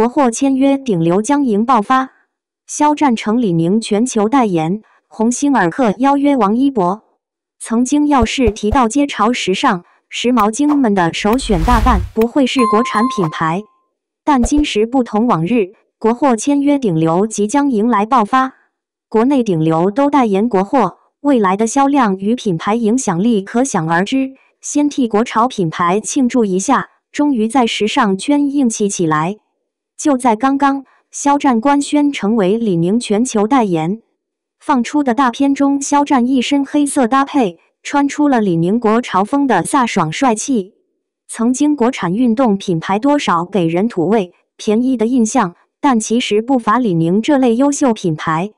国货签约顶流将迎爆发，肖战成李宁全球代言，鸿星尔克邀约王一博。曾经要是提到街潮时尚，时髦精们的首选大半不会是国产品牌。但今时不同往日，国货签约顶流即将迎来爆发。国内顶流都代言国货，未来的销量与品牌影响力可想而知。先替国潮品牌庆祝一下，终于在时尚圈硬气起来。就在刚刚，肖战官宣成为李宁全球代言，放出的大片中，肖战一身黑色搭配，穿出了李宁国潮风的飒爽帅气。曾经国产运动品牌多少给人土味、便宜的印象，但其实不乏李宁这类优秀品牌。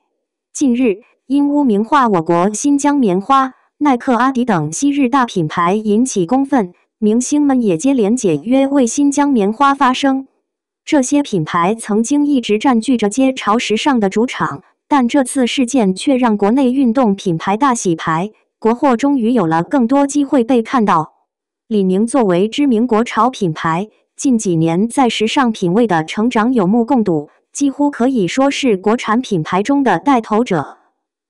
近日，因污名化我国新疆棉花，耐克、阿迪等昔日大品牌引起公愤，明星们也接连解约为新疆棉花发声。这些品牌曾经一直占据着街潮时尚的主场，但这次事件却让国内运动品牌大洗牌，国货终于有了更多机会被看到。李宁作为知名国潮品牌，近几年在时尚品味的成长有目共睹，几乎可以说是国产品牌中的带头者。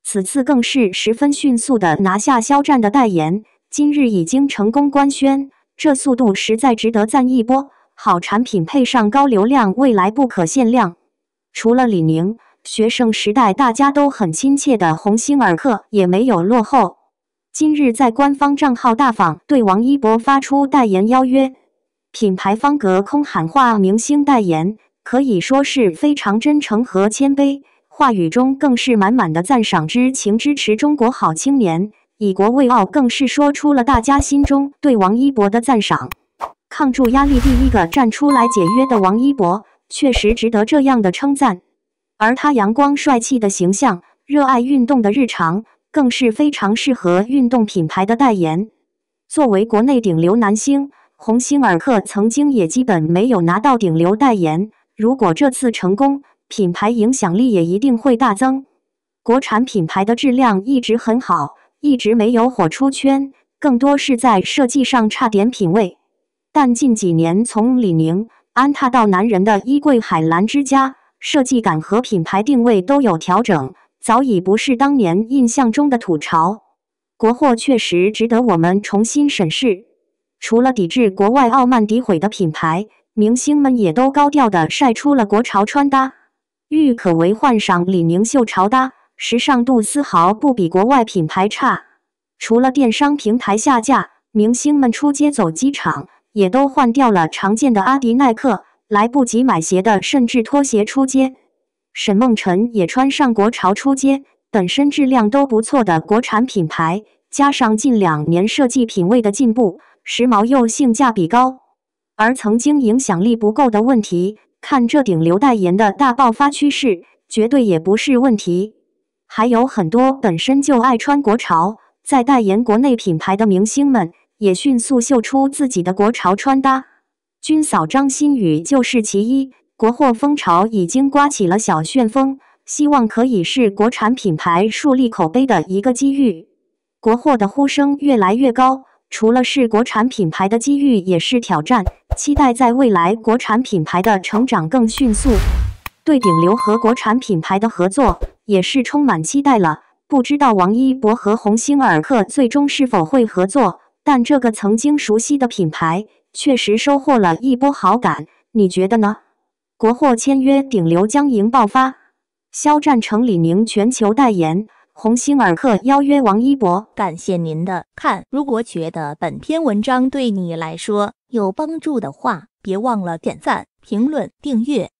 此次更是十分迅速的拿下肖战的代言，今日已经成功官宣，这速度实在值得赞一波。好产品配上高流量，未来不可限量。除了李宁，学生时代大家都很亲切的鸿星尔克也没有落后。今日在官方账号大方对王一博发出代言邀约，品牌方隔空喊话明星代言，可以说是非常真诚和谦卑，话语中更是满满的赞赏之情。支持中国好青年，以国为傲，更是说出了大家心中对王一博的赞赏。抗住压力，第一个站出来解约的王一博，确实值得这样的称赞。而他阳光帅气的形象，热爱运动的日常，更是非常适合运动品牌的代言。作为国内顶流男星，鸿星尔克曾经也基本没有拿到顶流代言。如果这次成功，品牌影响力也一定会大增。国产品牌的质量一直很好，一直没有火出圈，更多是在设计上差点品味。但近几年，从李宁、安踏到男人的衣柜、海澜之家，设计感和品牌定位都有调整，早已不是当年印象中的吐槽。国货确实值得我们重新审视。除了抵制国外傲慢诋毁的品牌，明星们也都高调的晒出了国潮穿搭。郁可唯换上李宁秀潮搭，时尚度丝毫不比国外品牌差。除了电商平台下架，明星们出街走机场。也都换掉了常见的阿迪耐克，来不及买鞋的甚至拖鞋出街。沈梦辰也穿上国潮出街，本身质量都不错的国产品牌，加上近两年设计品味的进步，时髦又性价比高。而曾经影响力不够的问题，看这顶流代言的大爆发趋势，绝对也不是问题。还有很多本身就爱穿国潮、在代言国内品牌的明星们。也迅速秀出自己的国潮穿搭，军嫂张馨予就是其一。国货风潮已经刮起了小旋风，希望可以是国产品牌树立口碑的一个机遇。国货的呼声越来越高，除了是国产品牌的机遇，也是挑战。期待在未来国产品牌的成长更迅速，对顶流和国产品牌的合作也是充满期待了。不知道王一博和鸿星尔克最终是否会合作？但这个曾经熟悉的品牌确实收获了一波好感，你觉得呢？国货签约顶流将迎爆发，肖战成李宁全球代言，鸿星尔克邀约王一博。感谢您的看，如果觉得本篇文章对你来说有帮助的话，别忘了点赞、评论、订阅。